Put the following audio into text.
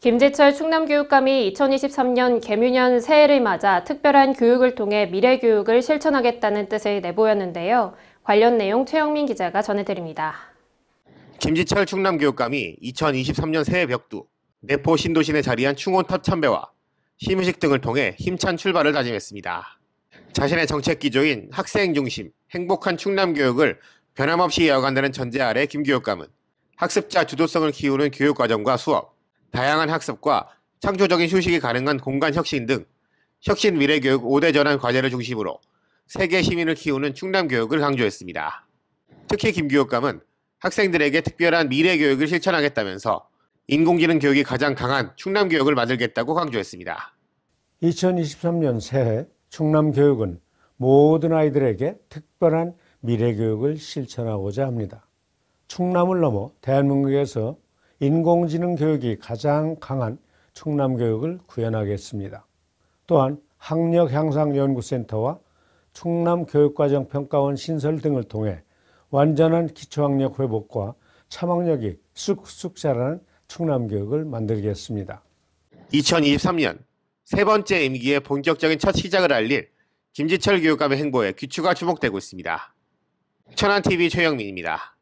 김재철 충남교육감이 2023년 개묘년 새해를 맞아 특별한 교육을 통해 미래교육을 실천하겠다는 뜻을 내보였는데요. 관련 내용 최영민 기자가 전해드립니다. 김재철 충남교육감이 2023년 새해 벽두, 내포 신도시에 자리한 충원탑 참배와 시무식 등을 통해 힘찬 출발을 다짐했습니다. 자신의 정책 기조인 학생 중심, 행복한 충남 교육을 변함없이 이어간다는 전제 아래 김 교육감은 학습자 주도성을 키우는 교육 과정과 수업, 다양한 학습과 창조적인 휴식이 가능한 공간 혁신 등 혁신 미래교육 5대 전환 과제를 중심으로 세계 시민을 키우는 충남 교육을 강조했습니다. 특히 김 교육감은 학생들에게 특별한 미래 교육을 실천하겠다면서 인공지능 교육이 가장 강한 충남 교육을 만들겠다고 강조했습니다. 2023년 새해 충남 교육은 모든 아이들에게 특별한 미래 교육을 실천하고자 합니다. 충남을 넘어 대한민국에서 인공지능 교육이 가장 강한 충남 교육을 구현하겠습니다. 또한 학력향상연구센터와 충남교육과정평가원 신설 등을 통해 완전한 기초학력 회복과 참학력이 쑥쑥 자라는 충남교육을 만들겠습니다. 2023년 세 번째 임기의 본격적인 첫 시작을 알릴 김지철 교육감의 행보에 귀추가 주목되고 있습니다. 천안TV 최영민입니다.